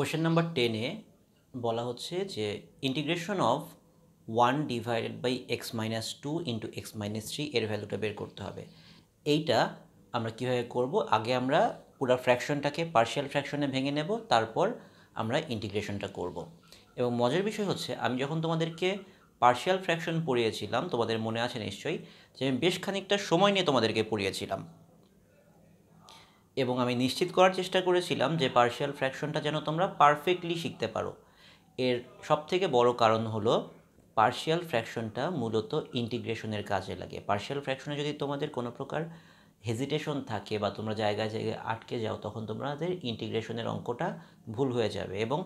Question number টেনে বলা হচ্ছে যে integration of one divided by x minus two into x minus three এর ভ্যালুটা বের করতে হবে এইটা আমরা কীভাবে করব আগে আমরা পুরো ফ্র্যাকশনটাকে পার্শিয়াল ফ্র্যাকশনে ভেঙে নেব তারপর আমরা ইন্টিগ্রেশনটা করব। এবং মজার বিষয় হচ্ছে আমি যখন তোমাদেরকে পার্শিয়াল ফ্র্যাকশন পড়িয়েছিলাম তোমাদের মনে আছে নিশ্চয়ই যে আমি বেশ খানিকটা সময় নিয়ে তোমাদেরকে পড়িয়েছিলাম এবং আমি নিশ্চিত করার চেষ্টা করেছিলাম যে পার্শিয়াল ফ্র্যাকশনটা যেন তোমরা পারফেক্টলি শিখতে পারো এর সব থেকে বড় কারণ হলো পার্শিয়াল ফ্র্যাকশনটা মূলত ইন্টিগ্রেশনের কাজে লাগে পার্শিয়াল ফ্র্যাকশনে যদি তোমাদের কোনো প্রকার হেজিটেশন থাকে বা তোমরা জায়গায় জায়গায় আটকে যাও তখন তোমাদের ইন্টিগ্রেশনের অঙ্কটা ভুল হয়ে যাবে এবং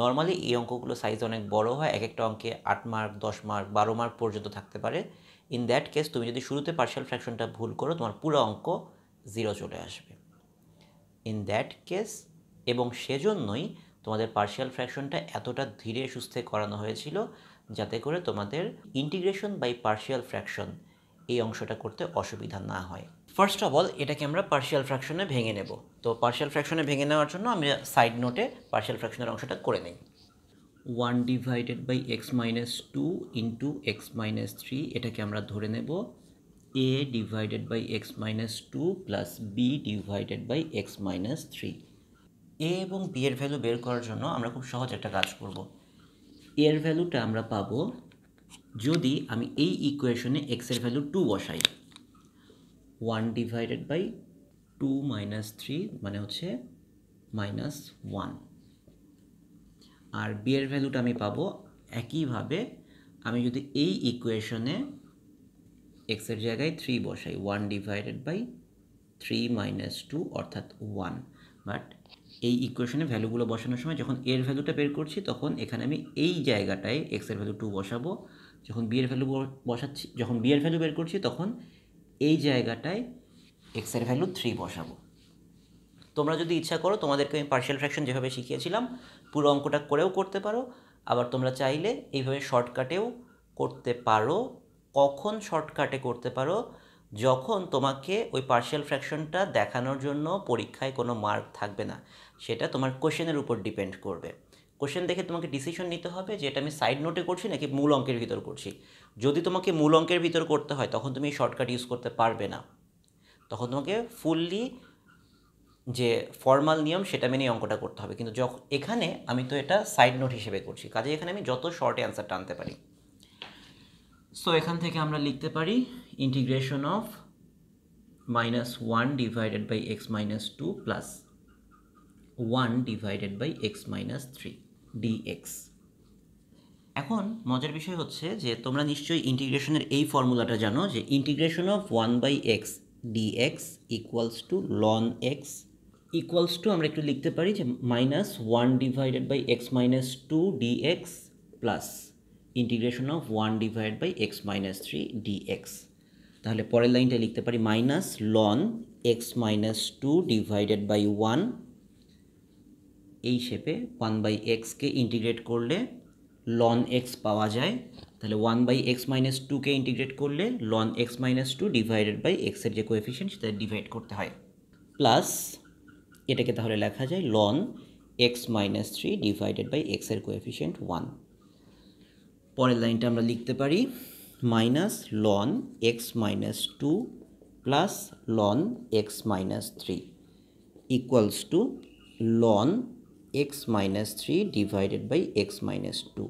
নর্মালি এই অঙ্কগুলো সাইজ অনেক বড় হয় এক একটা অঙ্কে আট মার্ক দশ মার্ক বারো মার্ক পর্যন্ত থাকতে পারে ইন দ্যাট কেস তুমি যদি শুরুতে পার্শিয়াল ফ্র্যাকশনটা ভুল করো তোমার পুরো অঙ্ক জিরো চলে আসবে ইন দ্যাট কেস এবং সেজন্যই তোমাদের পার্শিয়াল ফ্র্যাকশনটা এতটা ধীরে সুস্থে করানো হয়েছিল যাতে করে তোমাদের ইন্টিগ্রেশন বাই পার্শিয়াল ফ্র্যাকশন এই অংশটা করতে অসুবিধা না হয় ফার্স্ট অফ অল এটাকে আমরা পার্শিয়াল ফ্র্যাকশনে ভেঙে নেব তো পার্শিয়াল ফ্র্যাকশনে ভেঙে নেওয়ার জন্য আমি সাইড নোটে পার্শিয়াল ফ্র্যাকশনের অংশটা করে নিই one divided by x minus two into x minus three এটাকে আমরা ধরে নেব a divided by x minus 2 plus b divided by x minus 3 a এবং b এর ভ্যালু বের করার জন্য আমরা খুব সহজ একটা কাজ করব a এর ভ্যালুটা আমরা পাবো যদি আমি এই ইকুয়েশনে x এর ভ্যালু 2 বসাই 1 ডিভাইডেড বাই 2 মাইনাস 3 মানে হচ্ছে মাইনাস 1 আর b এর ভ্যালুটা আমি পাবো একইভাবে আমি যদি এই ইকুয়েশনে এর জায়গায় থ্রি বসাই one divided by three minus two অর্থাৎ ওয়ান বাট এই ইকুয়েশনে ভ্যালুগুলো বসানোর সময় যখন এর ভ্যালুটা বের করছি তখন এখানে আমি এই জায়গাটায় এক্স এর ভ্যালু টু বসাবো যখন বি এর ভ্যালু বসাচ্ছি যখন বি এর ভ্যালু বের করছি তখন এই জায়গাটায় এক্স এর ভ্যালু থ্রি বসাবো তোমরা যদি ইচ্ছা করো তোমাদেরকে আমি পার্শিয়াল ফ্র্যাকশন যেভাবে শিখিয়েছিলাম পুরো অঙ্কটা করেও করতে পারো আবার তোমরা চাইলে এইভাবে শর্টকাটেও করতে পারো কখন শর্টকাটে করতে পারো যখন তোমাকে ওই পার্শিয়াল ফ্র্যাকশনটা দেখানোর জন্য পরীক্ষায় কোনো মার্ক থাকবে না সেটা তোমার কোশ্চেনের উপর ডিপেন্ড করবে কোশ্চেন দেখে তোমাকে ডিসিশন নিতে হবে যে এটা আমি সাইড নোটে করছি নাকি মূল অঙ্কের ভিতর করছি যদি তোমাকে মূল অঙ্কের ভিতর করতে হয় তখন তুমি শর্টকাট ইউজ করতে পারবে না তখন তোমাকে ফুললি যে ফর্মাল নিয়ম সেটা মেনে অঙ্কটা করতে হবে কিন্তু যখন এখানে আমি তো এটা সাইড নোট হিসেবে করছি কাজে এখানে আমি যত শর্টে অ্যান্সার টানতে পারি সো এখান থেকে আমরা লিখতে পারি integration of minus one divided by x minus two plus one divided by x minus three dx এখন মজার বিষয় হচ্ছে যে তোমরা নিশ্চয়ই ইন্টিগ্রেশনের এই ফর্মুলাটা জানো যে integration of one by x dx equals to ln x equals to আমরা একটু লিখতে পারি যে minus one divided by x minus two dx plus integration of one divide by x minus three dx তাহলে পরের লাইনটা লিখতে পারি minus ln x minus two divided by one এই শেপে ওয়ান বাই এক্সকে ইন্টিগ্রেট করলে লন এক্স পাওয়া যায় তাহলে ওয়ান বাই এক্স মাইনাস টুকে ইন্টিগ্রেট করলে ln x minus two divided by এক্সের যে কোএফিসিয়েন্ট সেটা ডিভাইড করতে হয় প্লাস এটাকে তাহলে লেখা যায় ln x minus three divided by এক্সের কোএফিসিয়েন্ট ওয়ান পরের লাইনটা আমরা লিখতে পারি minus ln x minus two plus ln x minus three equals to ln x minus three divided by x minus two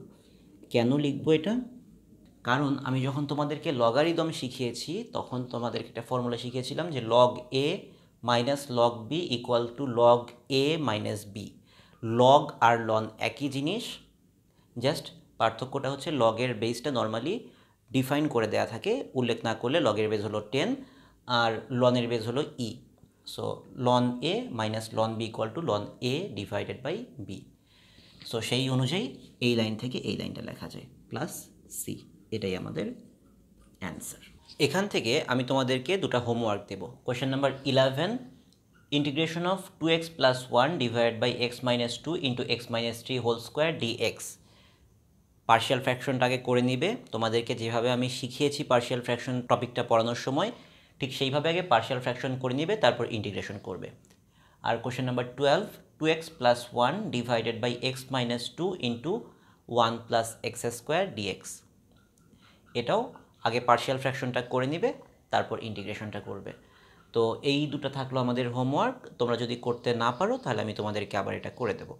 কেন লিখব এটা কারণ আমি যখন তোমাদেরকে লগারিদম শিখিয়েছি তখন তোমাদেরকে একটা ফর্মুলা শিখিয়েছিলাম যে log a minus log b equal to log a minus b log আর লন একই জিনিস জাস্ট পার্থক্যটা হচ্ছে লগের বেসটা নর্মালি ডিফাইন করে দেয়া থাকে উল্লেখ না করলে লগের বেজ হলো টেন আর লনের বেজ হলো e so ln a minus ln b equal to ln a divided by b so সেই অনুযায়ী এই লাইন থেকে এই লাইনটা লেখা যায় প্লাস সি এটাই আমাদের অ্যান্সার এখান থেকে আমি তোমাদেরকে দুটা হোমওয়ার্ক দেবো question number eleven integration of two x plus one divide by x minus two into x minus three whole square d x partial ফ্র্যাকশনটাকে করে নিবে তোমাদেরকে যেভাবে আমি শিখিয়েছি পার্শিয়াল ফ্র্যাকশন টপিকটা পড়ানোর সময় ঠিক সেইভাবে আগে পার্শিয়াল ফ্র্যাকশন করে নিবে তারপর ইন্টিগ্রেশন করবে আর question number twelve two x plus one divided by x minus two into one plus x square dx এটাও আগে পার্শিয়াল ফ্র্যাকশনটা করে নিবে তারপর ইন্টিগ্রেশনটা করবে তো এই দুটো থাকলো আমাদের হোমওয়ার্ক তোমরা যদি করতে না পারো তাহলে আমি তোমাদেরকে আবার এটা করে দেবো